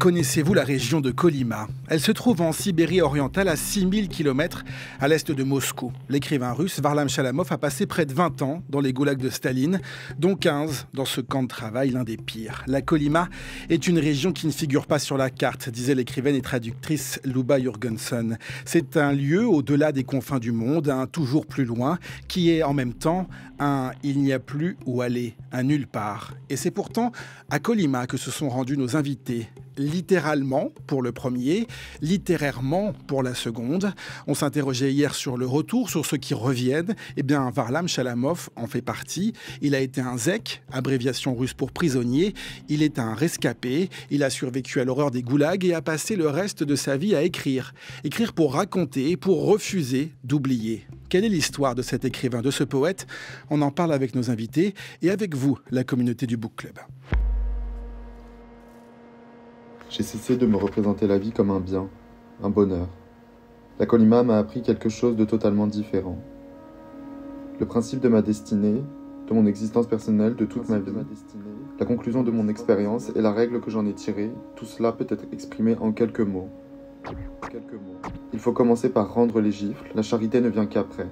Connaissez-vous la région de Kolyma Elle se trouve en Sibérie orientale à 6000 km à l'est de Moscou. L'écrivain russe Varlam Chalamov a passé près de 20 ans dans les goulags de Staline, dont 15 dans ce camp de travail, l'un des pires. La Kolyma est une région qui ne figure pas sur la carte, disait l'écrivaine et traductrice Luba Jurgenson. C'est un lieu au-delà des confins du monde, un toujours plus loin, qui est en même temps un il n'y a plus où aller, un nulle part. Et c'est pourtant à Kolyma que se sont rendus nos invités littéralement pour le premier, littérairement pour la seconde. On s'interrogeait hier sur le retour, sur ceux qui reviennent. Eh bien, Varlam Chalamov en fait partie. Il a été un zec, abréviation russe pour prisonnier. Il est un rescapé. Il a survécu à l'horreur des goulags et a passé le reste de sa vie à écrire. Écrire pour raconter, et pour refuser d'oublier. Quelle est l'histoire de cet écrivain, de ce poète On en parle avec nos invités et avec vous, la communauté du Book Club. J'ai cessé de me représenter la vie comme un bien, un bonheur. La Colima m'a appris quelque chose de totalement différent. Le principe de ma destinée, de mon existence personnelle, de toute ma vie, destinée, la conclusion de mon expérience et la règle que j'en ai tirée, tout cela peut être exprimé en quelques mots. Quelques mots. Il faut commencer par rendre les gifles, la charité ne vient qu'après.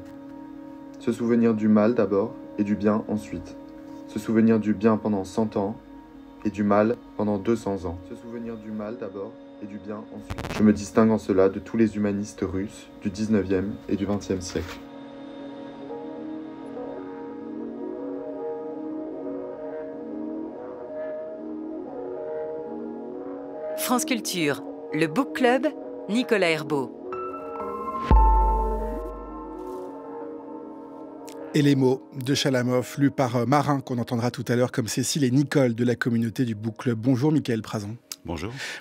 Se souvenir du mal d'abord et du bien ensuite. Se souvenir du bien pendant 100 ans et du mal pendant 200 ans. Se souvenir du mal d'abord et du bien ensuite. Je me distingue en cela de tous les humanistes russes du 19e et du 20e siècle. France Culture, le Book Club, Nicolas Herbeau. Et les mots de Chalamov, lus par euh, Marin, qu'on entendra tout à l'heure, comme Cécile et Nicole de la communauté du Boucle. Club. Bonjour, Mickaël Prasant.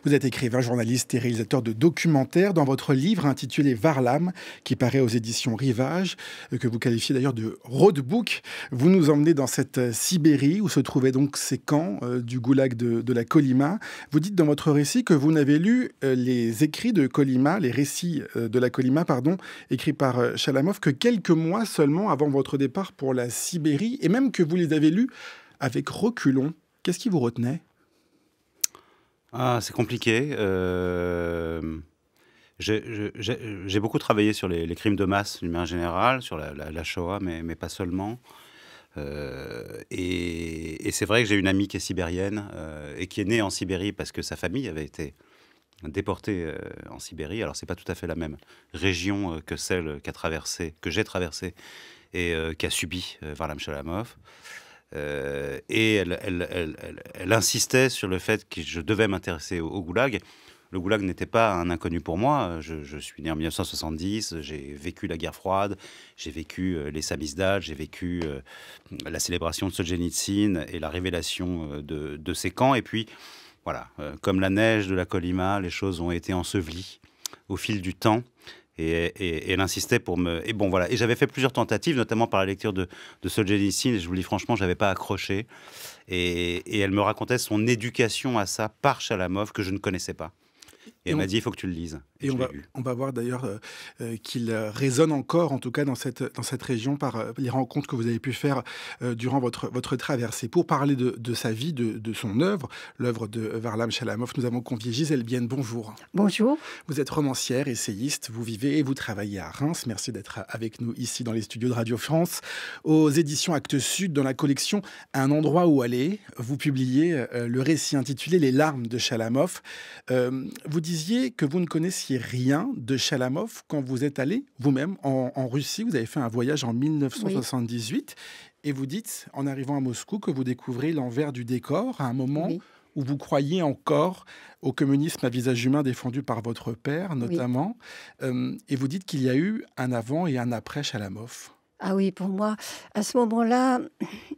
Vous êtes écrivain, journaliste et réalisateur de documentaires. Dans votre livre intitulé Varlam, qui paraît aux éditions Rivage, euh, que vous qualifiez d'ailleurs de roadbook, vous nous emmenez dans cette euh, Sibérie où se trouvaient donc ces camps euh, du goulag de, la Colima. Vous dites dans votre récit que vous n'avez lu les écrits de Colima, les récits de la Colima, pardon, écrits par Chalamov, que quelques mois seulement avant votre départ pour la Sibérie, et même que vous les avez lus avec reculons. Qu'est-ce qui vous retenait ah, c'est compliqué. Euh, j'ai beaucoup travaillé sur les, crimes de masse, d'une manière générale, sur la, Shoah, mais, pas seulement. Euh, et, c'est vrai que j'ai une amie qui est sibérienne euh, et qui est née en Sibérie parce que sa famille avait été déportée en Sibérie. Alors ce n'est pas tout à fait la même région que celle qu'a traversée, que j'ai traversée et a subi Varlam Shalamov. Euh, et elle, insistait sur le fait que je devais m'intéresser au, goulag. Le goulag n'était pas un inconnu pour moi. Je, suis né en 1970, j'ai vécu la guerre froide, j'ai vécu euh, les samizdat j'ai vécu euh, la célébration de Solzhenitsyn et la révélation de, de ces camps. Et puis, voilà, comme la neige de la Colima, les choses ont été ensevelies au fil du temps et, elle insistait pour me. Et bon, voilà. Et j'avais fait plusieurs tentatives, notamment par la lecture de, de Solzhenitsyn. je vous dis franchement, je j'avais pas accroché. Et, et, elle me racontait son éducation à ça par Chalamov que je ne connaissais pas. Et, m'a dit, il faut que tu le lises. Et, on, va, on, va, voir d'ailleurs euh, euh, qu'il euh, résonne encore, en tout cas dans cette, dans cette région, par les rencontres que vous avez pu faire durant votre, votre traversée. Pour parler de, de sa vie, de, de son œuvre, l'œuvre de Varlam Chalamov, nous avons convié Gisèle Bienne. Bonjour. Bonjour. Vous êtes romancière, essayiste, vous vivez et vous travaillez à Reims. Merci d'être avec nous ici dans les studios de Radio France. Aux éditions Actes Sud, dans la collection Un endroit où aller, vous publiez le récit intitulé Les larmes de Chalamov. vous disiez disiez que vous ne connaissiez rien de Chalamov quand vous êtes allé vous-même en, Russie. Vous avez fait un voyage en 1978 et vous dites, en arrivant à Moscou, que vous découvrez l'envers du décor à un moment où vous croyez encore au communisme à visage humain défendu par votre père, notamment. Euh, et vous dites qu'il y a eu un avant et un après Chalamov. Ah oui, pour moi, à ce moment-là,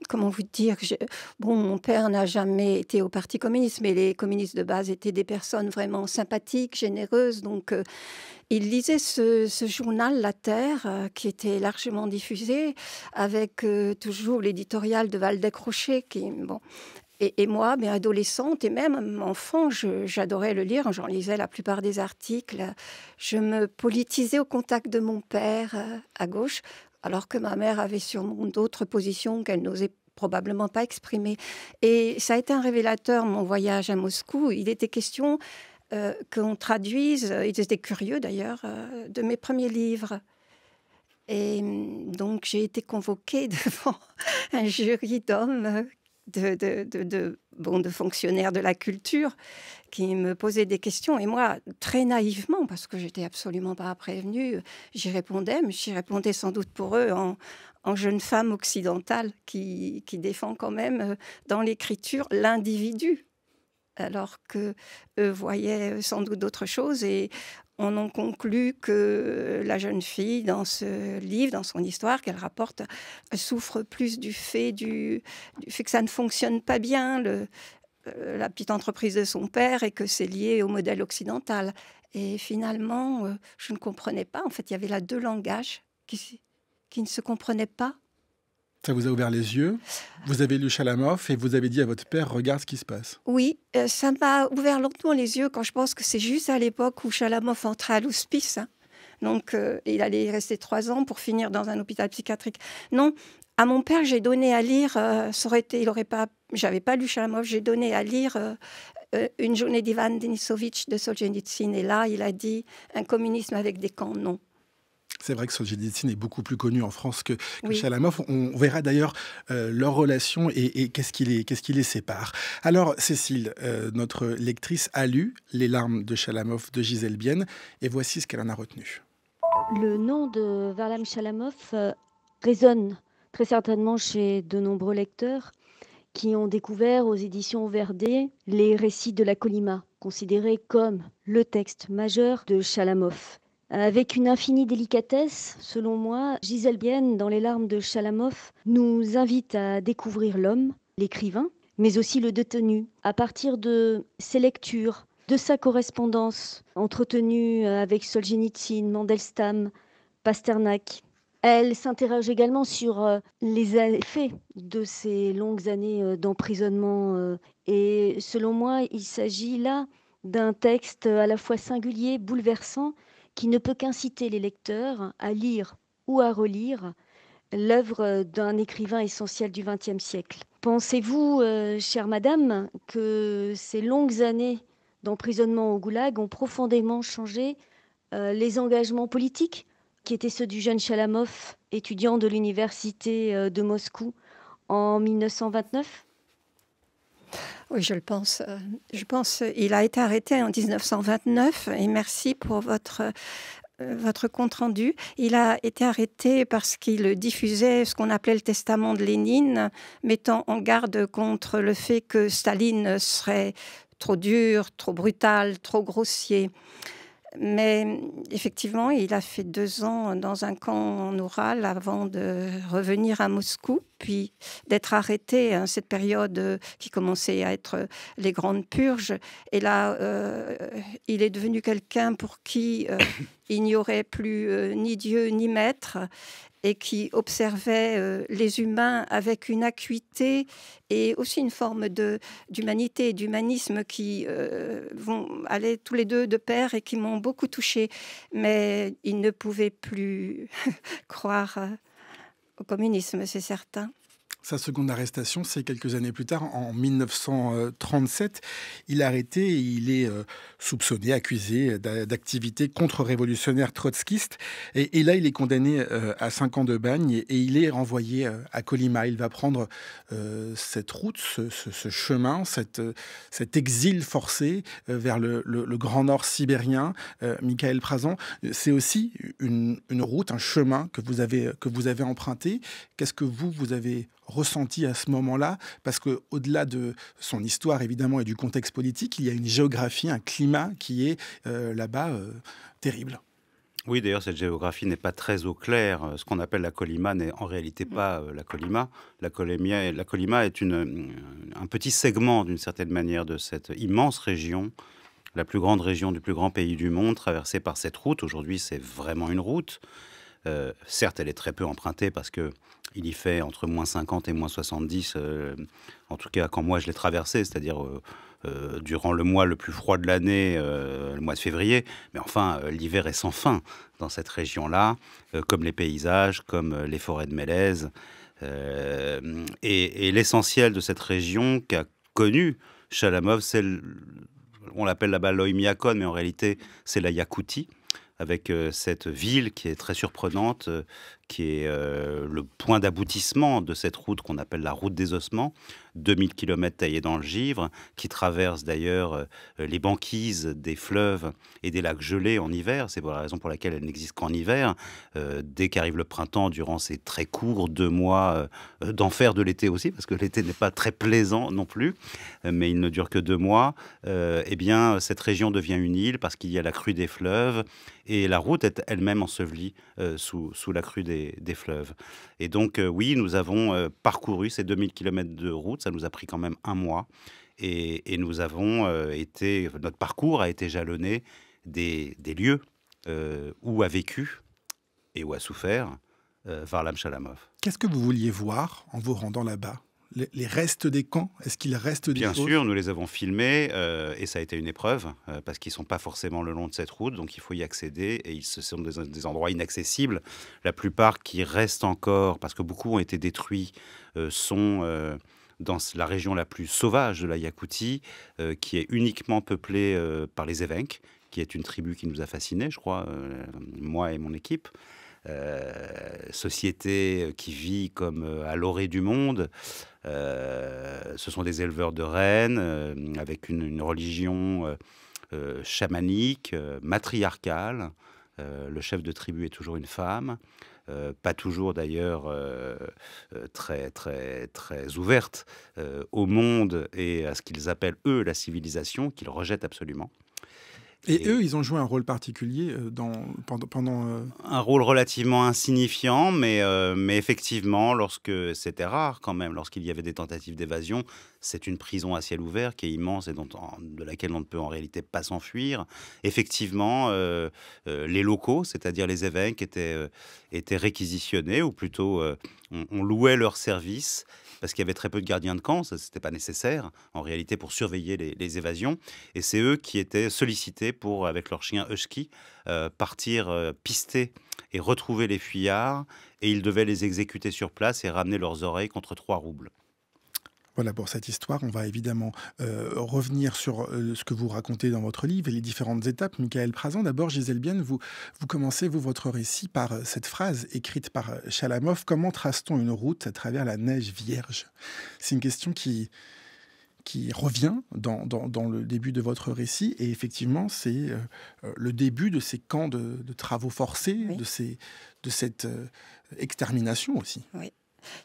comment vous dire je... Bon, mon père n'a jamais été au Parti communiste, mais les communistes de base étaient des personnes vraiment sympathiques, généreuses. Donc, euh, il lisait ce, journal La Terre, euh, qui était largement diffusé, avec euh, toujours l'éditorial de Valdec Rocher, qui, bon, et, moi, mais adolescente et même enfant, j'adorais le lire. J'en lisais la plupart des articles. Je me politisais au contact de mon père à gauche, alors que ma mère avait sûrement d'autres positions qu'elle n'osait probablement pas exprimer. Et ça a été un révélateur, mon voyage à Moscou. Il était question euh, qu'on traduise, euh, ils étaient curieux d'ailleurs, euh, de mes premiers livres. Et hum, donc j'ai été convoquée devant un jury d'hommes de, de, bon, de fonctionnaires de la culture qui me posaient des questions. Et moi, très naïvement, parce que j'étais absolument pas prévenue, j'y répondais, mais j'y répondais sans doute pour eux en, jeune femme occidentale qui, qui défend quand même euh, dans l'écriture l'individu alors que eux voyaient sans doute d'autres choses. Et on en conclut que la jeune fille, dans ce livre, dans son histoire qu'elle rapporte, souffre plus du fait, que ça ne fonctionne pas bien, euh, la petite entreprise de son père, et que c'est lié au modèle occidental. Et finalement, euh, je ne comprenais pas. En fait, il y avait là deux langages qui ne se comprenaient pas. Ça vous a ouvert les yeux. Vous avez lu Chalamov et vous avez dit à votre père regarde ce qui se passe. Oui, euh, ça m'a ouvert lentement les yeux quand je pense que c'est juste à l'époque où Chalamov entrait à l'hospice. Hein. Donc, euh, il allait y rester trois ans pour finir dans un hôpital psychiatrique. Non, à mon père, j'ai donné à lire. Euh, ça il aurait pas, j'avais pas lu Chalamov. J'ai donné à lire une journée d'Ivan Denisovitch de Solzhenitsyn. Et là, il a dit un communisme avec des camps, non. C'est vrai que Solzhenitsyn est beaucoup plus connu en France que, que Chalamov. On verra d'ailleurs euh, leur relation et, qu'est-ce qui les, sépare. Alors, Cécile, euh, notre lectrice a lu Les larmes de Chalamov de Gisèle Bienne et voici ce qu'elle en a retenu. Le nom de Varlam Chalamov euh, résonne très certainement chez de nombreux lecteurs qui ont découvert aux éditions Verdet les récits de la Colima, considérés comme le texte majeur de Chalamov. Avec une infinie délicatesse, selon moi, Gisèle Bienne, dans Les larmes de Chalamoff, nous invite à découvrir l'homme, l'écrivain, mais aussi le détenu, à partir de ses lectures, de sa correspondance entretenue avec Solzhenitsyn, Mandelstam, Pasternak. Elle s'interroge également sur euh, les effets de ces longues années euh, d'emprisonnement euh, et selon moi, il s'agit là d'un texte à la fois singulier, bouleversant, qui ne peut qu'inciter les lecteurs à lire ou à relire l'œuvre d'un écrivain essentiel du XXe siècle. Pensez-vous, euh, chère madame, que ces longues années d'emprisonnement au goulag ont profondément changé euh, les engagements politiques qui étaient ceux du jeune Chalamov, étudiant de l'université euh, de Moscou en 1929 oui, je le pense. Euh, je pense euh, il a été arrêté en 1929 et merci pour votre euh, votre compte rendu. Il a été arrêté parce qu'il diffusait ce qu'on appelait le testament de Lénine, mettant en garde contre le fait que Staline serait trop dur, trop brutal, trop grossier. Mais effectivement, il a fait deux ans dans un camp en oral avant de revenir à Moscou, puis d'être arrêté à hein, cette période euh, qui commençait à être euh, les grandes purges. Et là, euh, il est devenu quelqu'un pour qui il n'y aurait plus ni Dieu ni maître et qui observait euh, les humains avec une acuité et aussi une forme d'humanité et d'humanisme qui euh, vont aller tous les deux de pair et qui m'ont beaucoup touchée. Mais il ne pouvait plus croire euh, au communisme, c'est certain. Sa seconde arrestation, c'est quelques années plus tard, en 1937. Il est arrêté et il est euh, soupçonné, accusé d'activité contre révolutionnaire trotskiste. Et, là, il est condamné euh, à 5 ans de bagne et il est renvoyé euh, à Colima. Il va prendre cette route, ce, chemin, cette, cet exil forcé vers le, Grand Nord sibérien. Michael Prazan, c'est aussi une, une route, un chemin que vous avez, que vous avez emprunté. Qu'est-ce que vous, vous avez ressenti à ce moment-là, parce que au-delà de son histoire évidemment et du contexte politique, il y a une géographie, un climat qui est euh, là-bas euh, terrible. Oui, d'ailleurs, cette géographie n'est pas très au clair. Ce qu'on appelle la colima n'est en réalité mm. pas euh, la colima. La, colémia, la colima est une, un petit segment, d'une certaine manière, de cette immense région la plus grande région du plus grand pays du monde, traversée par cette route. Aujourd'hui, c'est vraiment une route. Euh, certes, elle est très peu empruntée parce que il y fait entre moins 50 et moins 70, euh, en tout cas quand moi je l'ai traversée c'est-à-dire euh, durant le mois le plus froid de l'année, le mois de février. Mais enfin, l'hiver est sans fin dans cette région-là, comme les paysages, comme les forêts de Mélèze. et, l'essentiel de cette région qu'a connue Chalamov, c'est on l'appelle là-bas l'Oymyakon, mais en réalité c'est la Yakoutie avec euh, cette ville qui est très surprenante, euh, qui est euh, le point d'aboutissement de cette route qu'on appelle la route des ossements, 2000 km taillés dans le givre, qui traverse d'ailleurs euh, les banquises des fleuves et des lacs gelés en hiver. C'est la raison pour laquelle elle n'existe qu'en hiver. Euh, dès qu'arrive le printemps, durant ces très courts deux mois d'enfer de l'été aussi, parce que l'été n'est pas très plaisant non plus, mais il ne dure que deux mois, eh bien cette région devient une île parce qu'il y a la crue des fleuves et la route est elle-même ensevelie sous la crue des des, fleuves. Et donc, euh, oui, nous avons euh, parcouru ces 2000 km de route. Ça nous a pris quand même un mois. Et, nous avons euh, été. Notre parcours a été jalonné des, des lieux où a vécu et où a souffert Varlam Chalamov. Qu'est-ce que vous vouliez voir en vous rendant là-bas les, restes des camps Est-ce qu'il reste des Bien sûr, nous les avons filmés euh, et ça a été une épreuve euh, parce qu'ils ne sont pas forcément le long de cette route, donc il faut y accéder et ils se sont des, des endroits inaccessibles. La plupart qui restent encore, parce que beaucoup ont été détruits, euh, sont dans la région la plus sauvage de la Yakoutie, qui est uniquement peuplée par les évêques, qui est une tribu qui nous a fascinés, je crois, moi et mon équipe. Euh, société qui vit comme euh, à l'orée du monde. Euh, ce sont des éleveurs de rennes avec une, religion chamanique, matriarcale. le chef de tribu est toujours une femme. pas toujours d'ailleurs très très très ouverte au monde et à ce qu'ils appellent eux la civilisation qu'ils rejettent absolument. Et, eux, ils ont joué un rôle particulier euh, dans, pendant... Euh, un rôle relativement insignifiant, mais, euh, mais effectivement, lorsque c'était rare quand même, lorsqu'il y avait des tentatives d'évasion, c'est une prison à ciel ouvert qui est immense et dont, de laquelle on ne peut en réalité pas s'enfuir. Effectivement, les locaux, c'est-à-dire les évêques, étaient, étaient réquisitionnés, ou plutôt on louait leurs services parce qu'il y avait très peu de gardiens de camp, ce c'était pas nécessaire en réalité pour surveiller les, évasions. Et c'est eux qui étaient sollicités pour, avec leur chien husky, euh, partir euh, pister et retrouver les fuyards. Et ils devaient les exécuter sur place et ramener leurs oreilles contre trois roubles. Voilà pour cette histoire. On va évidemment euh, revenir sur euh, ce que vous racontez dans votre livre et les différentes étapes. Michael Prasant, d'abord, Gisèle Bienne, vous, vous commencez, vous, votre récit par euh, cette phrase écrite par Chalamov. Comment trace-t-on une route à travers la neige vierge C'est une question qui, qui revient dans, le début de votre récit. Et effectivement, c'est le début de ces camps de, travaux forcés, de, ces, de cette extermination aussi. Oui.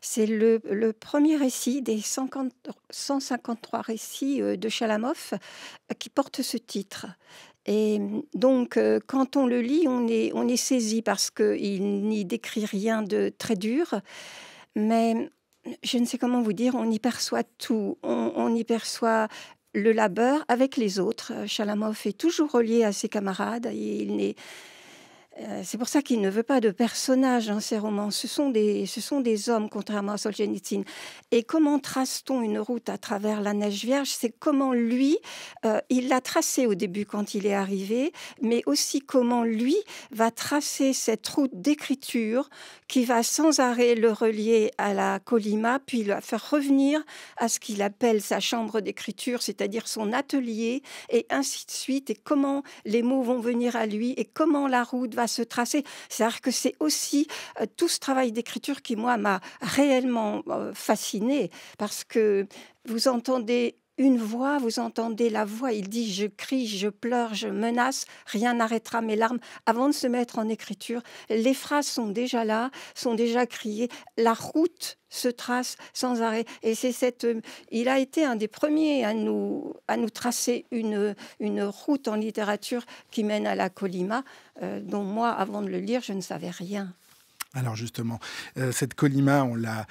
C'est le, premier récit des 153 récits euh, de Chalamoff euh, qui porte ce titre. Et mm, donc, euh, quand on le lit, on est, on saisi parce qu'il n'y décrit rien de très dur, mais mm, je ne sais comment vous dire, on y perçoit tout. On, y perçoit le labeur avec les autres. Chalamoff est toujours relié à ses camarades et il n'est euh, c'est pour ça qu'il ne veut pas de personnages dans ses romans. Ce sont des, ce sont des hommes, contrairement à Solzhenitsyn. Et comment trace-t-on une route à travers la neige vierge C'est comment lui, euh, il l'a tracée au début quand il est arrivé, mais aussi comment lui va tracer cette route d'écriture qui va sans arrêt le relier à la Colima, puis le faire revenir à ce qu'il appelle sa chambre d'écriture, c'est-à-dire son atelier, et ainsi de suite. Et comment les mots vont venir à lui, et comment la route va à se tracer. C'est-à-dire que c'est aussi euh, tout ce travail d'écriture qui, moi, m'a réellement euh, fasciné parce que vous entendez une voix, vous entendez la voix, il dit je crie, je pleure, je menace, rien n'arrêtera mes larmes avant de se mettre en écriture. Les phrases sont déjà là, sont déjà criées, la route se trace sans arrêt et c'est cette euh, il a été un des premiers à nous tracer une route en littérature qui mène à la Colima euh, dont moi avant de le lire, je ne savais rien. Alors justement, euh, cette Colima, on l'a,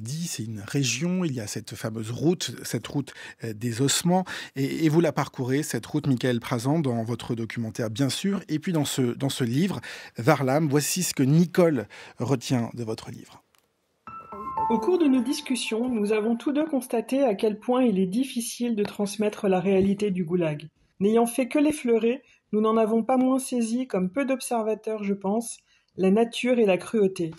dit, c'est une région. Il y a cette fameuse route, cette route euh, des ossements, et, vous la parcourez cette route, Michael Prazan, dans votre documentaire bien sûr, et puis dans ce dans ce livre Varlam. Voici ce que Nicole retient de votre livre. Au cours de nos discussions, nous avons tous deux constaté à quel point il est difficile de transmettre la réalité du goulag. N'ayant fait que l'effleurer, nous n'en avons pas moins saisi, comme peu d'observateurs je pense, la nature et la cruauté.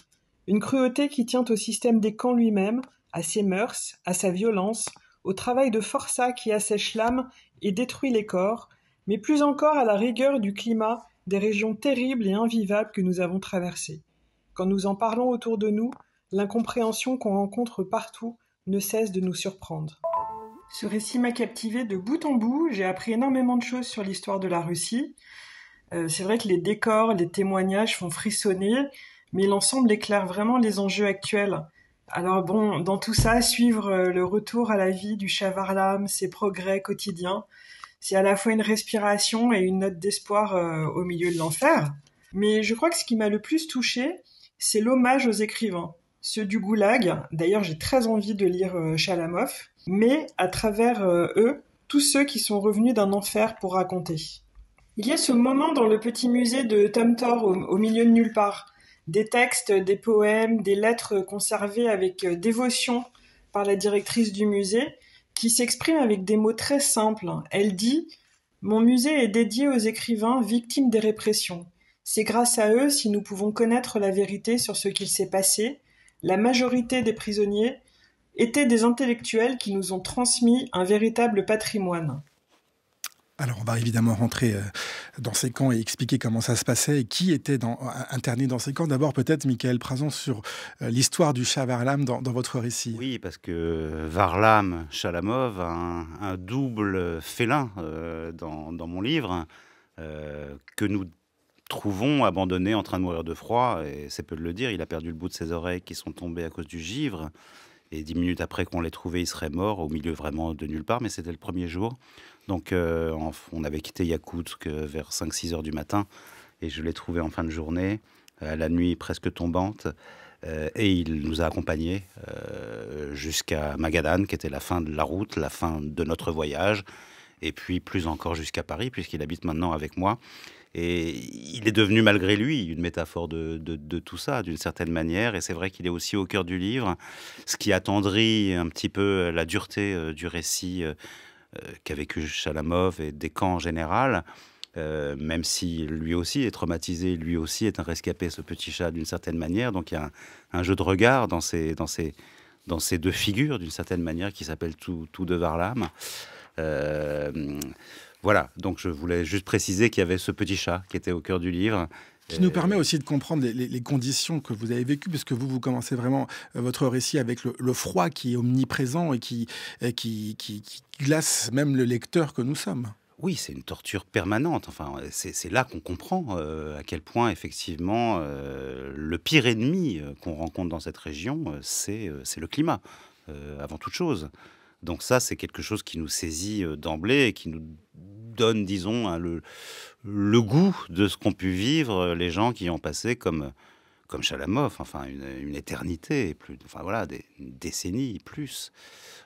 Une cruauté qui tient au système des camps lui-même, à ses mœurs, à sa violence, au travail de forçat qui assèche l'âme et détruit les corps, mais plus encore à la rigueur du climat des régions terribles et invivables que nous avons traversées. Quand nous en parlons autour de nous, l'incompréhension qu'on rencontre partout ne cesse de nous surprendre. Ce récit m'a captivé de bout en bout, j'ai appris énormément de choses sur l'histoire de la Russie, euh, c'est vrai que les décors, les témoignages font frissonner, mais l'ensemble éclaire vraiment les enjeux actuels. Alors bon, dans tout ça, suivre euh, le retour à la vie du Chavarlam, ses progrès quotidiens, c'est à la fois une respiration et une note d'espoir euh, au milieu de l'enfer. Mais je crois que ce qui m'a le plus touché, c'est l'hommage aux écrivains. Ceux du goulag, d'ailleurs j'ai très envie de lire Chalamov, mais à travers eux, tous ceux qui sont revenus d'un enfer pour raconter. Il y a ce moment dans le petit musée de Tom au, au milieu de nulle part. Des textes, des poèmes, des lettres conservées avec euh, dévotion par la directrice du musée, qui s'exprime avec des mots très simples. Elle dit Mon musée est dédié aux écrivains victimes des répressions. C'est grâce à eux si nous pouvons connaître la vérité sur ce qu'il s'est passé. La majorité des prisonniers étaient des intellectuels qui nous ont transmis un véritable patrimoine. Alors, on va évidemment rentrer euh, dans ces camps et expliquer comment ça se passait et qui était euh, interné dans ces camps. D'abord, peut-être, Michael présent sur euh, l'histoire du chat Varlam dans, votre récit. Oui, parce que Varlam Chalamov, un, double félin dans, mon livre, que nous trouvons abandonné en train de mourir de froid, et c'est peu de le dire, il a perdu le bout de ses oreilles qui sont tombées à cause du givre, et dix minutes après qu'on l'ait trouvé, il serait mort, au milieu vraiment de nulle part, mais c'était le premier jour. Donc euh, on avait quitté Yakoutsk euh, vers 5-6 heures du matin et je l'ai trouvé en fin de journée, euh, la nuit presque tombante. et il nous a accompagnés jusqu'à Magadan, qui était la fin de la route, la fin de notre voyage, et puis plus encore jusqu'à Paris, puisqu'il habite maintenant avec moi. Et il est devenu malgré lui une métaphore de, de tout ça, d'une certaine manière. Et c'est vrai qu'il est aussi au cœur du livre, ce qui attendrit un petit peu la dureté du récit euh, qu'a vécu Chalamov et des camps en général. Euh, même si lui aussi est traumatisé, lui aussi est un rescapé, ce petit chat, d'une certaine manière. Donc il y a un, jeu de regard dans ces, deux figures, d'une certaine manière, qui s'appelle tout, tout de Varlam. Euh, voilà, donc je voulais juste préciser qu'il y avait ce petit chat qui était au cœur du livre qui nous permet aussi de comprendre les, conditions que vous avez vécues, puisque vous, vous commencez vraiment euh, votre récit avec le, froid qui est omniprésent et qui, qui, qui, glace même le lecteur que nous sommes oui, c'est une torture permanente. Enfin, c'est là qu'on comprend euh, à quel point, effectivement, euh, le pire ennemi qu'on rencontre dans cette région, c'est le climat, avant toute chose. Donc ça, c'est quelque chose qui nous saisit d'emblée et qui nous donne, disons, hein, le, le goût de ce qu'ont pu vivre les gens qui ont passé comme, comme Chalamov, enfin une, éternité, plus, enfin voilà, des décennies plus.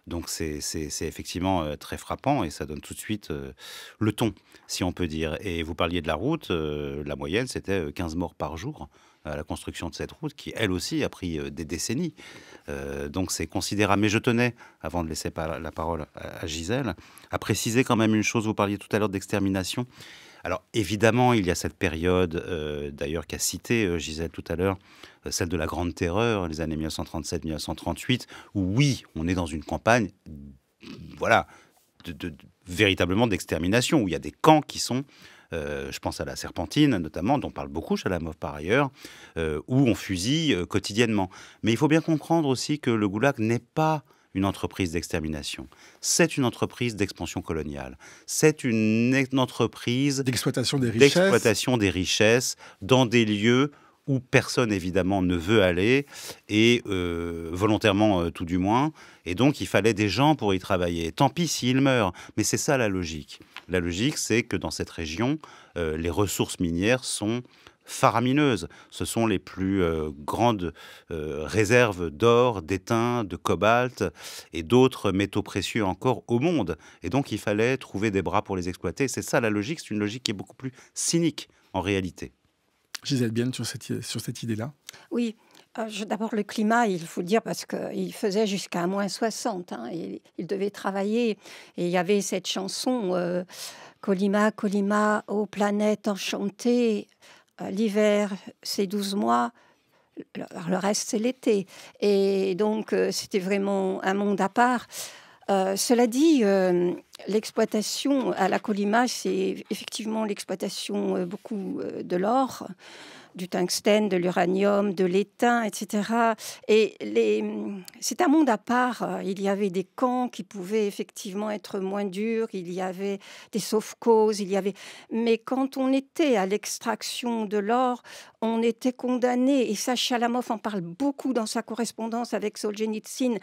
Donc c'est effectivement euh, très frappant et ça donne tout de suite euh, le ton, si on peut dire. Et vous parliez de la route, euh, la moyenne c'était 15 morts par jour à la construction de cette route qui, elle aussi, a pris des décennies. donc c'est considérable. Mais je tenais, avant de laisser la parole à Gisèle, à préciser quand même une chose. Vous parliez tout à l'heure d'extermination. Alors évidemment, il y a cette période, euh, d'ailleurs qu'a cité euh, Gisèle tout à l'heure, euh, celle de la Grande Terreur, les années 1937-1938, où oui, on est dans une campagne, voilà, de, véritablement d'extermination, où il y a des camps qui sont je pense à la Serpentine notamment, dont parle beaucoup Chalamov par ailleurs, où on fusille quotidiennement. Mais il faut bien comprendre aussi que le goulag n'est pas une entreprise d'extermination. C'est une entreprise d'expansion coloniale. C'est une, entreprise d'exploitation des richesses. des richesses dans des lieux où personne évidemment ne veut aller et euh, volontairement euh, tout du moins. Et donc il fallait des gens pour y travailler. Tant pis s'ils meurent, mais c'est ça la logique. La logique, c'est que dans cette région, euh, les ressources minières sont faramineuses. Ce sont les plus euh, grandes euh, réserves d'or, d'étain, de cobalt et d'autres métaux précieux encore au monde. Et donc il fallait trouver des bras pour les exploiter. C'est ça la logique, c'est une logique qui est beaucoup plus cynique en réalité. Gisèle bien sur cette, sur cette idée-là Oui, euh, D'abord, le climat, il faut le dire, parce qu'il faisait jusqu'à moins 60. et, hein. il devait travailler. Et il y avait cette chanson Colima, Colima, ô planète enchantée, euh, l'hiver, c'est 12 mois. Le reste, c'est l'été. Et donc, euh, c'était vraiment un monde à part. Euh, cela dit, l'exploitation à la Colima, c'est effectivement l'exploitation beaucoup de l'or du tungstène, de l'uranium, de l'étain, etc. Et les... c'est un monde à part. Il y avait des camps qui pouvaient effectivement être moins durs, il y avait des sauf causes il y avait. Mais quand on était à l'extraction de l'or, on était condamné. Et ça, Chalamov en parle beaucoup dans sa correspondance avec Solzhenitsyn.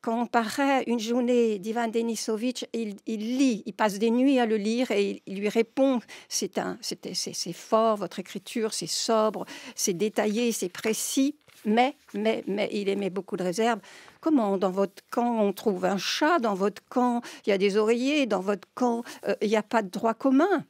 Quand on paraît une journée d'Ivan Denisovitch, il, lit, il passe des nuits à le lire et il, lui répond c'est fort, votre écriture, c'est sobre c'est détaillé, c'est précis, mais, mais, mais il émet beaucoup de réserves. Comment dans votre camp on trouve un chat Dans votre camp, il y a des oreillers Dans votre camp, euh, il n'y a pas de droit commun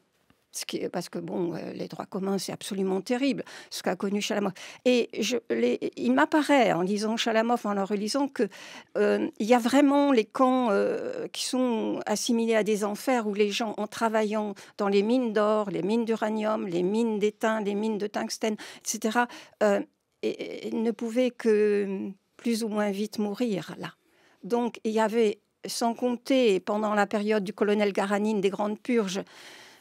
parce que bon, euh, les droits communs, c'est absolument terrible, ce qu'a connu Chalamov. Et je, les, il m'apparaît, en lisant Chalamov, en le relisant, qu'il euh, y a vraiment les camps euh, qui sont assimilés à des enfers où les gens, en travaillant dans les mines d'or, les mines d'uranium, les mines d'étain, les mines de tungstène, etc., et, ne pouvaient que plus ou moins vite mourir là. Donc il y avait sans compter pendant la période du colonel Garanine des grandes purges,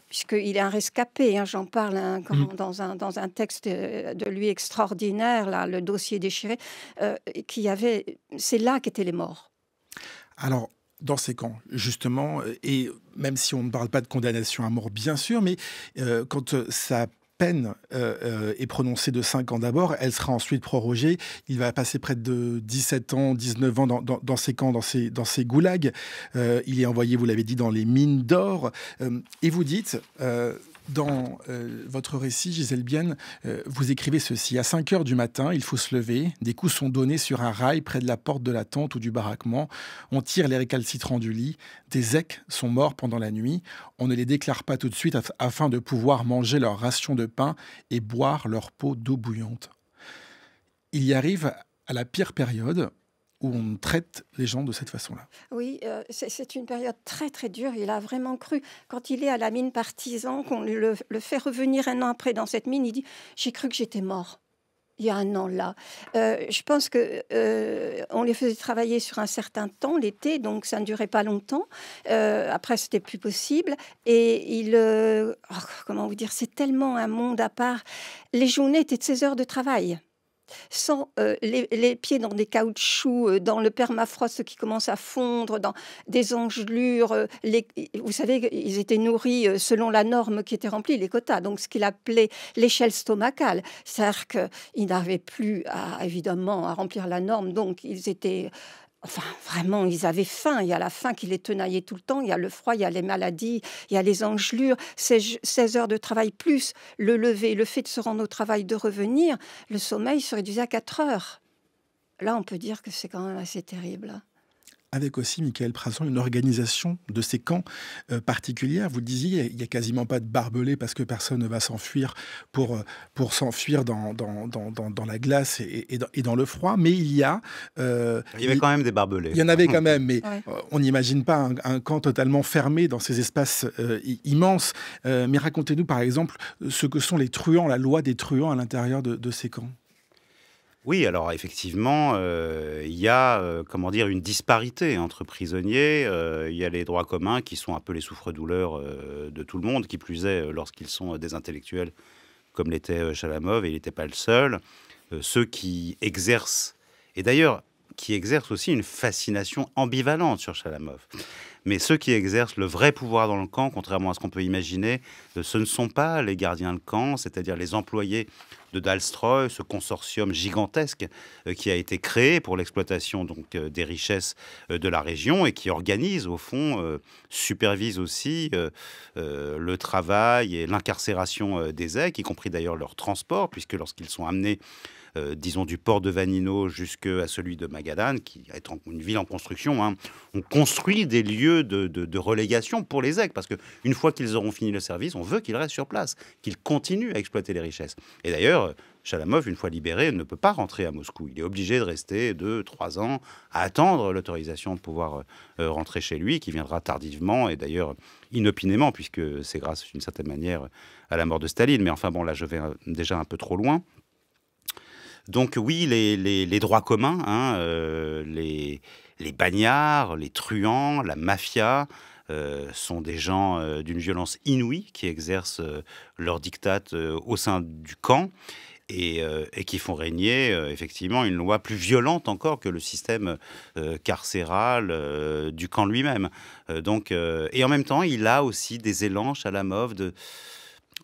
puisqu'il est un rescapé, hein, j'en parle hein, mm. dans, un, dans un texte de lui extraordinaire, là, le dossier déchiré, euh, qui avait, c'est là qu'étaient les morts. Alors, dans ces camps, justement, et même si on ne parle pas de condamnation à mort, bien sûr, mais euh, quand euh, ça peine euh, euh, est prononcée de 5 ans d'abord, elle sera ensuite prorogée. Il va passer près de 17 ans, 19 ans dans, ses ces camps, dans ces, dans ces goulags. Euh, il est envoyé, vous l'avez dit, dans les mines d'or. et vous dites, dans euh, votre récit, Gisèle Bienne, euh, vous écrivez ceci. À 5 heures du matin, il faut se lever. Des coups sont donnés sur un rail près de la porte de la tente ou du baraquement. On tire les récalcitrants du lit. Des ecs sont morts pendant la nuit. On ne les déclare pas tout de suite afin de pouvoir manger leur ration de pain et boire leur peau d'eau bouillante. Il y arrive à la pire période, où on traite les gens de cette façon-là. Oui, euh, c'est une période très très dure. Il a vraiment cru. Quand il est à la mine partisan, qu'on le, fait revenir un an après dans cette mine, il dit J'ai cru que j'étais mort. Il y a un an là. Euh, je pense que euh, on les faisait travailler sur un certain temps l'été, donc ça ne durait pas longtemps. après, c'était plus possible. Et il, oh, comment vous dire, c'est tellement un monde à part. Les journées étaient de 16 heures de travail sans euh, les, pieds dans des caoutchoucs, euh, dans le permafrost qui commence à fondre, dans des engelures. Euh, vous savez, ils étaient nourris selon la norme qui était remplie, les quotas, donc ce qu'il appelait l'échelle stomacale. C'est-à-dire plus, évidemment, à remplir la norme, donc ils étaient Enfin, vraiment, ils avaient faim. Il y a la faim qui les tenaillait tout le temps. Il y a le froid, il y a les maladies, il y a les engelures. 16 heures de travail plus le lever, le fait de se rendre au travail, de revenir, le sommeil se réduisait à 4 heures. Là, on peut dire que c'est quand même assez terrible. Hein avec aussi, Michael prasant une organisation de ces camps euh, particulière. Vous le disiez, il n'y a, quasiment pas de barbelés parce que personne ne va s'enfuir pour, euh, pour s'enfuir dans dans, la glace et, dans, le froid, mais il y a... Euh, il y avait quand même des barbelés. Il y en avait quand même, mais on n'imagine pas un, camp totalement fermé dans ces espaces immenses. mais racontez-nous, par exemple, ce que sont les truands, la loi des truands à l'intérieur de ces camps. Oui, alors effectivement, euh, il y a euh, comment dire une disparité entre prisonniers. Euh, il y a les droits communs qui sont un peu les souffres-douleurs de tout le monde, qui plus est lorsqu'ils sont des intellectuels comme l'était Chalamov, et il n'était pas le seul. ceux qui exercent, et d'ailleurs qui exercent aussi une fascination ambivalente sur Chalamov. Mais ceux qui exercent le vrai pouvoir dans le camp, contrairement à ce qu'on peut imaginer, ce ne sont pas les gardiens de camp, c'est-à-dire les employés de Dalstroy, ce consortium gigantesque euh, qui a été créé pour l'exploitation donc euh, des richesses euh, de la région et qui organise au fond, supervise aussi le travail et l'incarcération des aigles, y compris d'ailleurs leur transport, puisque lorsqu'ils sont amenés euh, disons du port de Vanino jusqu'à celui de Magadan, qui est une ville en construction, hein, on construit des lieux de, relégation pour les aigles, parce une fois qu'ils auront fini le service, on veut qu'ils restent sur place, qu'ils continuent à exploiter les richesses. Et d'ailleurs, Chalamov, une fois libéré, ne peut pas rentrer à Moscou. Il est obligé de rester deux, trois ans à attendre l'autorisation de pouvoir euh, euh, rentrer chez lui, qui viendra tardivement et d'ailleurs inopinément, puisque c'est grâce d'une certaine manière à la mort de Staline. Mais enfin bon, là, je vais déjà un peu trop loin. Donc oui, les, droits communs, hein, euh, les, bagnards, les truands, la mafia, euh, sont des gens euh, d'une violence inouïe qui exercent leur diktat au sein du camp. Et, qui font régner effectivement une loi plus violente encore que le système carcéral du camp lui-même. donc, et en même temps, il a aussi des élanches à la mauve de,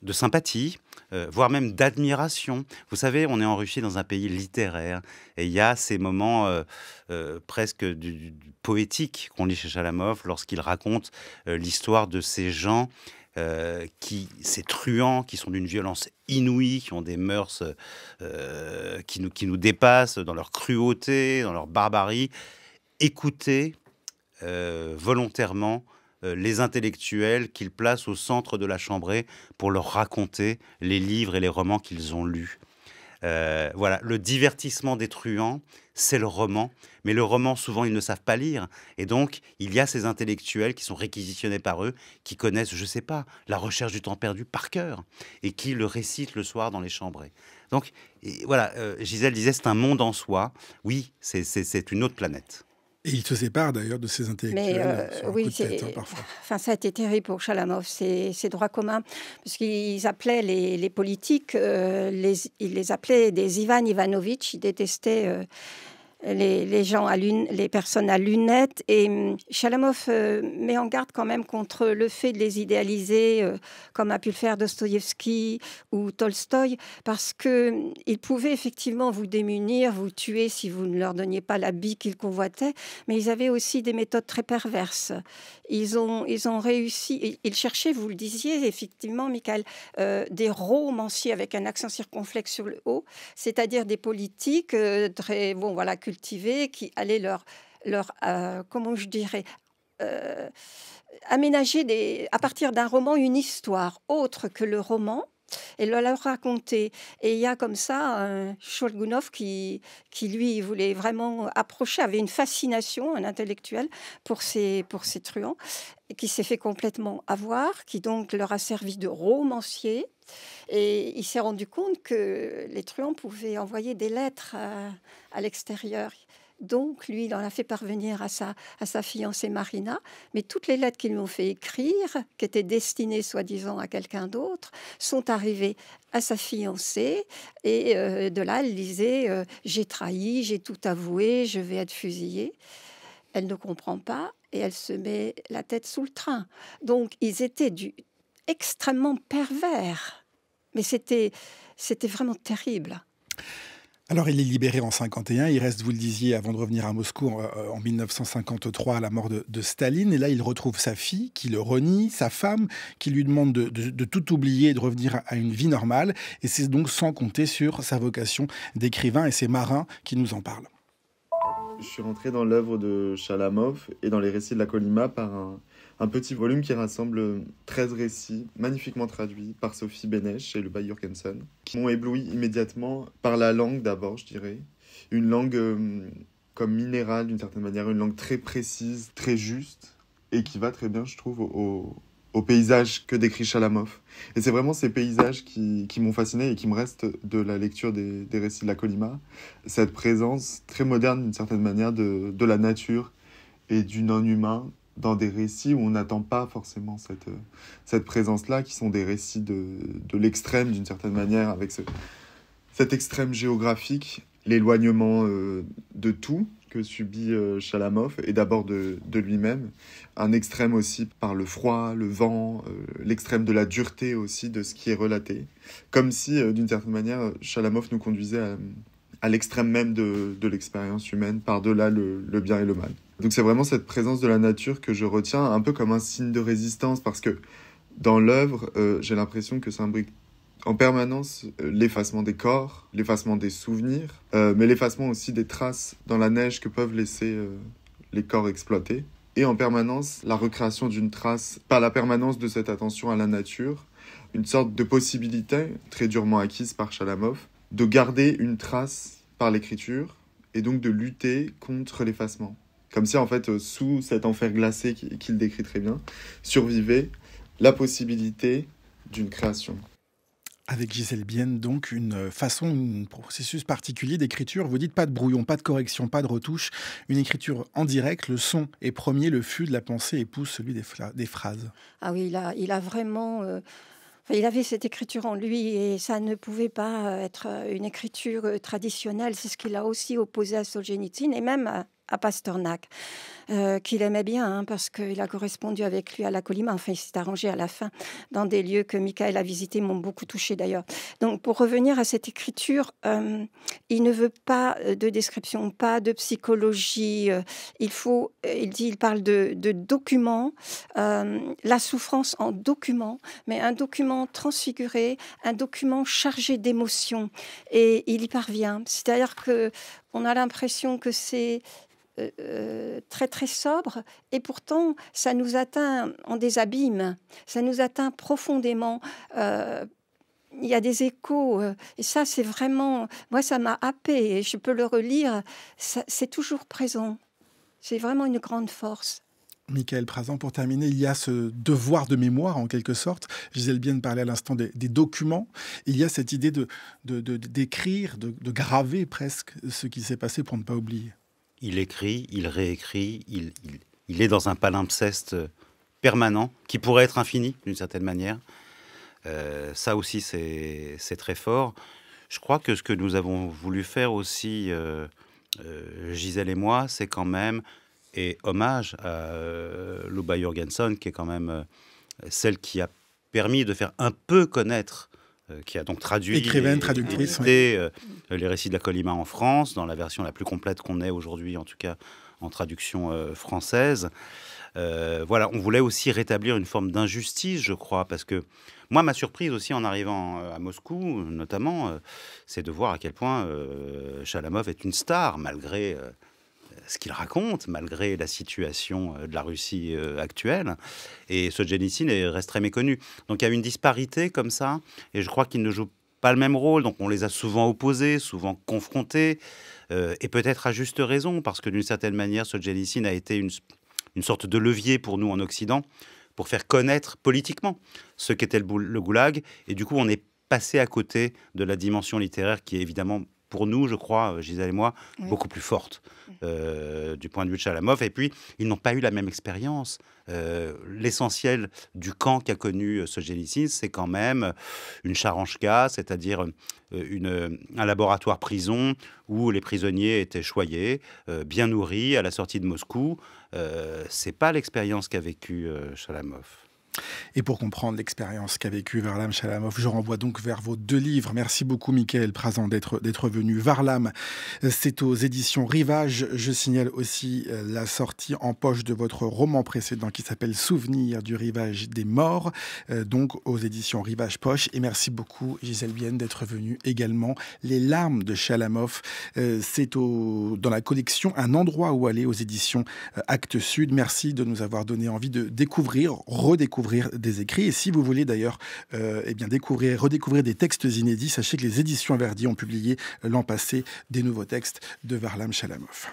de sympathie, euh, voire même d'admiration. Vous savez, on est en Russie dans un pays littéraire et il y a ces moments euh, euh, presque du, poétique poétiques qu'on lit chez Chalamov lorsqu'il raconte l'histoire de ces gens. qui, ces truands qui sont d'une violence inouïe, qui ont des mœurs qui, nous, qui nous dépassent dans leur cruauté, dans leur barbarie, Écoutez volontairement euh, les intellectuels qu'ils placent au centre de la chambrée pour leur raconter les livres et les romans qu'ils ont lus. Euh, voilà, le divertissement des truands, c'est le roman. Mais le roman, souvent, ils ne savent pas lire. Et donc, il y a ces intellectuels qui sont réquisitionnés par eux, qui connaissent, je ne sais pas, la recherche du temps perdu par cœur, et qui le récitent le soir dans les chambrées. Donc, voilà, euh, Gisèle disait, c'est un monde en soi. Oui, c'est une autre planète. Et il se sépare d'ailleurs de ses intellectuels. Mais euh, oui, hein, Enfin, ça a été terrible pour Chalamov, ces droits communs, parce qu'ils appelaient les, politiques, euh, les, ils les appelaient des Ivan Ivanovitch, ils détestaient. Euh, les, gens à lune, les personnes à lunettes. Et hum, Chalamov euh, met en garde quand même contre le fait de les idéaliser, euh, comme a pu le faire Dostoïevski ou Tolstoy parce que qu'ils hum, pouvaient effectivement vous démunir, vous tuer si vous ne leur donniez pas l'habit qu'ils convoitaient, mais ils avaient aussi des méthodes très perverses. Ils ont, ils ont réussi, ils cherchaient, vous le disiez effectivement, Michael, euh, des romanciers avec un accent circonflexe sur le haut, c'est-à-dire des politiques très, bon, voilà, qui allaient leur, leur euh, comment je dirais, euh, aménager des, à partir d'un roman une histoire autre que le roman et le leur raconter. Et il y a comme ça un Shulgunov qui, lui, voulait vraiment approcher, avait une fascination, un intellectuel, pour ces, truands, qui s'est fait complètement avoir, qui donc leur a servi de romancier. Et il s'est rendu compte que les truands pouvaient envoyer des lettres à l'extérieur. Donc, lui, il en a fait parvenir à sa, à sa fiancée Marina. Mais toutes les lettres qu'ils m'ont fait écrire, qui étaient destinées soi-disant à quelqu'un d'autre, sont arrivées à sa fiancée. Et euh, de là, elle disait euh, J'ai trahi, j'ai tout avoué, je vais être fusillée. Elle ne comprend pas et elle se met la tête sous le train. Donc, ils étaient du, extrêmement pervers. Mais c'était, c'était vraiment terrible. Alors il est libéré en 51, il reste, vous le disiez, avant de revenir à Moscou en 1953 euh, à la mort de, Staline, et là il retrouve sa fille qui le renie, sa femme qui lui demande de, tout oublier, et de revenir à une vie normale, et c'est donc sans compter sur sa vocation d'écrivain, et ses marins qui nous en parlent. Je suis rentré dans l'œuvre de Chalamov et dans les récits de la Colima par un, petit volume qui rassemble 13 récits magnifiquement traduits par Sophie Benesch et le Bay Jurgensen, qui m'ont ébloui immédiatement par la langue d'abord, je dirais. Une langue euh, comme minérale d'une certaine manière, une langue très précise, très juste, et qui va très bien, je trouve, au, au paysage que décrit Chalamov. Et c'est vraiment ces paysages qui, m'ont fasciné et qui me restent de la lecture des, récits de la Colima, cette présence très moderne d'une certaine manière de, la nature et du non-humain dans des récits où on n'attend pas forcément cette, présence-là, qui sont des récits de, l'extrême d'une certaine manière, avec cet extrême géographique, l'éloignement euh, de tout, subit Chalamov, euh, et d'abord de, lui-même. Un extrême aussi par le froid, le vent, euh, l'extrême de la dureté aussi de ce qui est relaté. Comme si, euh, d'une certaine manière, Chalamov nous conduisait à, l'extrême même de, l'expérience humaine, par-delà le, bien et le mal. Donc c'est vraiment cette présence de la nature que je retiens un peu comme un signe de résistance, parce que dans l'œuvre, j'ai l'impression que brick en permanence euh, l'effacement des corps, l'effacement des souvenirs, euh, mais l'effacement aussi des traces dans la neige que peuvent laisser euh, les corps exploités. Et en permanence, la recréation d'une trace par la permanence de cette attention à la nature, une sorte de possibilité, très durement acquise par Chalamov, de garder une trace par l'écriture et donc de lutter contre l'effacement. Comme si, en fait, sous cet enfer glacé qu'il décrit très bien, survivait la possibilité d'une création avec Gisèle Bienne, donc une euh, façon, un processus particulier d'écriture. Vous dites pas de brouillon, pas de correction, pas de retouche. Une écriture en direct, le son est premier, le flux de la pensée épouse celui des, phrases. Ah oui, il a, vraiment... Euh, il avait cette écriture en lui et ça ne pouvait pas être une écriture euh, traditionnelle. C'est ce qu'il a aussi opposé à Solzhenitsyn et même à à Pasternak, euh, qu'il aimait bien, hein, parce qu'il a correspondu avec lui à la Colima, enfin il s'est arrangé à la fin, dans des lieux que Michael a visités, m'ont beaucoup touché d'ailleurs. Donc pour revenir à cette écriture, euh, il ne veut pas de description, pas de psychologie, euh, il faut, il dit, il parle de, documents, la souffrance en documents mais un document transfiguré, un document chargé d'émotions, et il y parvient. C'est-à-dire que on a l'impression que c'est euh, euh, très très sobre et pourtant ça nous atteint en des abîmes, ça nous atteint profondément. Euh, il y a des échos et ça c'est vraiment moi ça m'a happé et je peux le relire, c'est toujours présent. C'est vraiment une grande force. Michael présent pour terminer, il y a ce devoir de mémoire en quelque sorte. Gisèle Bien parlait à l'instant des, documents. Il y a cette idée d'écrire, de, d'écrire, de graver presque ce qui s'est passé pour ne pas oublier il écrit, il réécrit, il, est dans un palimpseste euh, permanent qui pourrait être infini d'une certaine manière. Euh, ça aussi, c'est très fort. Je crois que ce que nous avons voulu faire aussi, euh, Gisèle et moi, c'est quand même, et hommage à Luba Jorgensen, qui est quand même celle qui a permis de faire un peu connaître euh, qui a donc traduit euh, les récits de la Colima en France, dans la version la plus complète qu'on ait aujourd'hui, en tout cas en traduction euh, française. voilà, on voulait aussi rétablir une forme d'injustice, je crois, parce que moi, ma surprise aussi en arrivant à Moscou, notamment, c'est de voir à quel point Chalamov est une star, malgré ce qu'il raconte, malgré la situation euh, de la Russie euh, actuelle. Et ce Solzhenitsyn reste très méconnu. Donc il y a une disparité comme ça, et je crois qu'il ne joue pas le même rôle. Donc on les a souvent opposés, souvent confrontés, euh, et peut-être à juste raison, parce que d'une certaine manière, ce Solzhenitsyn a été une, sorte de levier pour nous en Occident pour faire connaître politiquement ce qu'était le goulag. Et du coup, on est passé à côté de la dimension littéraire qui est évidemment pour nous, je crois, euh, Gisèle et moi, beaucoup plus forte euh, du point de vue de Chalamov. Et puis, ils n'ont pas eu la même expérience. Euh, l'essentiel du camp qu'a connu ce génocide, c'est quand même une charanchka, c'est-à-dire un laboratoire prison où les prisonniers étaient choyés, bien nourris à la sortie de Moscou. c'est pas l'expérience qu'a vécu Chalamov. Et pour comprendre l'expérience qu'a vécue Varlam Chalamov, je renvoie donc vers vos deux livres. Merci beaucoup, Michael Prasant, d'être venu. Varlam, c'est aux éditions Rivage. Je signale aussi euh, la sortie en poche de votre roman précédent qui s'appelle Souvenir du rivage des morts, euh, donc aux éditions Rivage Poche. Et merci beaucoup, Gisèle Bienne, d'être venue également. Les larmes de Chalamov, euh, c'est dans la collection Un endroit où aller aux éditions Actes Sud. Merci de nous avoir donné envie de découvrir, redécouvrir des écrits. Et si vous voulez d'ailleurs euh, eh bien découvrir, redécouvrir des textes inédits, sachez que les éditions Verdi ont publié l'an passé des nouveaux textes de Varlam Chalamov.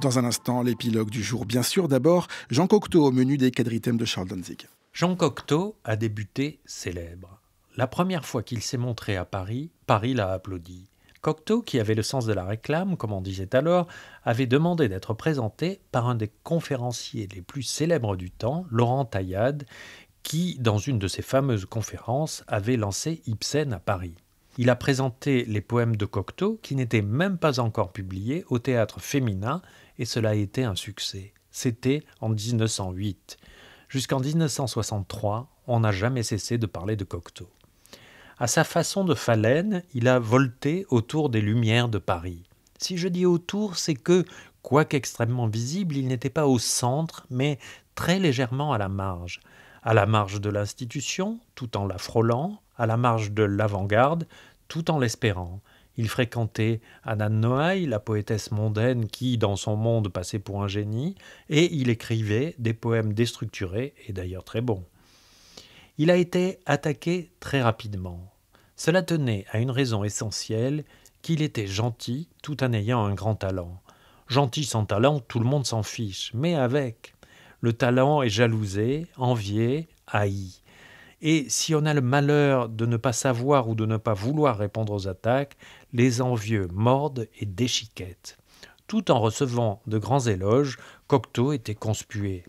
Dans un instant, l'épilogue du jour. Bien sûr, d'abord, Jean Cocteau au menu des quadritèmes de Charles Danzig. Jean Cocteau a débuté célèbre. La première fois qu'il s'est montré à Paris, Paris l'a applaudi. Cocteau, qui avait le sens de la réclame, comme on disait alors, avait demandé d'être présenté par un des conférenciers les plus célèbres du temps, Laurent Taillade, qui, dans une de ses fameuses conférences, avait lancé Ibsen à Paris. Il a présenté les poèmes de Cocteau, qui n'étaient même pas encore publiés, au théâtre féminin, et cela a été un succès. C'était en 1908. Jusqu'en 1963, on n'a jamais cessé de parler de Cocteau. À sa façon de Phalène, il a volté autour des lumières de Paris. Si je dis autour, c'est que, quoique extrêmement visible, il n'était pas au centre, mais très légèrement à la marge. À la marge de l'institution, tout en la frôlant, à la marge de l'avant-garde, tout en l'espérant. Il fréquentait Anna Noailles, la poétesse mondaine qui, dans son monde, passait pour un génie, et il écrivait des poèmes déstructurés et d'ailleurs très bons il a été attaqué très rapidement. Cela tenait à une raison essentielle qu'il était gentil tout en ayant un grand talent. Gentil sans talent, tout le monde s'en fiche, mais avec. Le talent est jalousé, envié, haï. Et si on a le malheur de ne pas savoir ou de ne pas vouloir répondre aux attaques, les envieux mordent et déchiquettent. Tout en recevant de grands éloges, Cocteau était conspué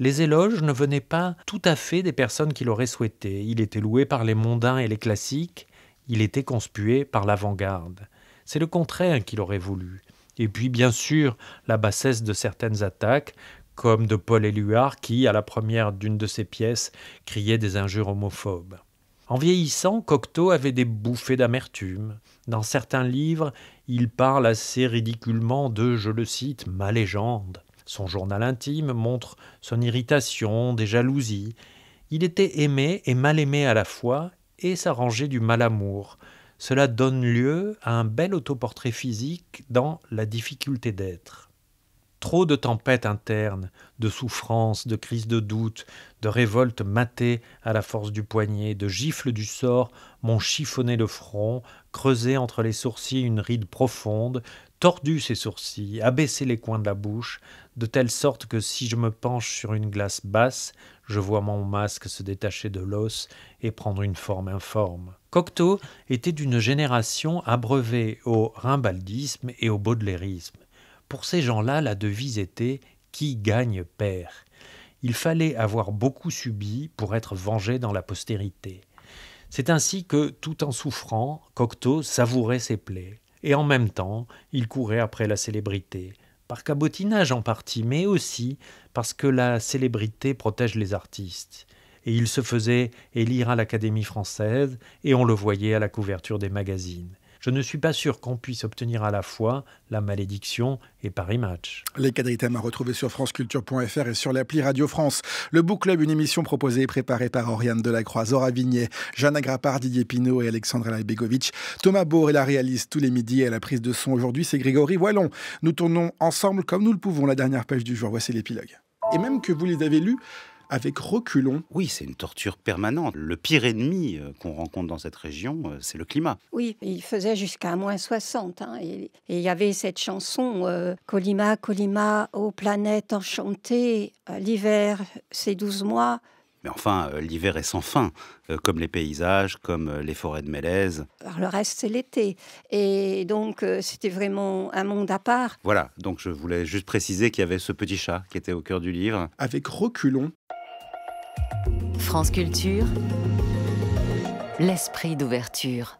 les éloges ne venaient pas tout à fait des personnes qu'il aurait souhaité. Il était loué par les mondains et les classiques, il était conspué par l'avant-garde. C'est le contraire qu'il aurait voulu. Et puis, bien sûr, la bassesse de certaines attaques, comme de Paul Éluard qui, à la première d'une de ses pièces, criait des injures homophobes. En vieillissant, Cocteau avait des bouffées d'amertume. Dans certains livres, il parle assez ridiculement de, je le cite, ma légende. Son journal intime montre son irritation, des jalousies. Il était aimé et mal aimé à la fois, et s'arrangeait du mal amour. Cela donne lieu à un bel autoportrait physique dans La difficulté d'être. Trop de tempêtes internes, de souffrances, de crises de doute, de révoltes matées à la force du poignet, de gifles du sort m'ont chiffonné le front, creusé entre les sourcils une ride profonde, tordu ses sourcils, abaissé les coins de la bouche, de telle sorte que si je me penche sur une glace basse, je vois mon masque se détacher de l'os et prendre une forme informe. Cocteau était d'une génération abreuvée au rimbaldisme et au baudelairisme. Pour ces gens-là, la devise était Qui gagne perd. Il fallait avoir beaucoup subi pour être vengé dans la postérité. C'est ainsi que, tout en souffrant, Cocteau savourait ses plaies et en même temps il courait après la célébrité, par cabotinage en partie, mais aussi parce que la célébrité protège les artistes. Et il se faisait élire à l'Académie française, et on le voyait à la couverture des magazines je ne suis pas sûr qu'on puisse obtenir à la fois la malédiction et Paris Match. Les items à retrouver sur franceculture.fr et sur l'appli Radio France. Le Book Club, une émission proposée et préparée par Oriane Delacroix, Zora Vignet, Jeanne Agrapard, Didier Pinault et Alexandre Laibegovic. Thomas Bourg est la réalise tous les midis et à la prise de son aujourd'hui, c'est Grégory Wallon. Nous tournons ensemble comme nous le pouvons la dernière page du jour. Voici l'épilogue. Et même que vous les avez lus, avec reculons. Oui, c'est une torture permanente. Le pire ennemi euh, qu'on rencontre dans cette région, euh, c'est le climat. Oui, il faisait jusqu'à moins 60. Hein, et il y avait cette chanson euh, Colima, Colima, ô planète enchantée, l'hiver, ces 12 mois, mais enfin, euh, l'hiver est sans fin, euh, comme les paysages, comme euh, les forêts de mélèze. le reste, c'est l'été. Et donc, c'était vraiment un monde à part. Voilà, donc je voulais juste préciser qu'il y avait ce petit chat qui était au cœur du livre. Avec reculons. France Culture, l'esprit d'ouverture.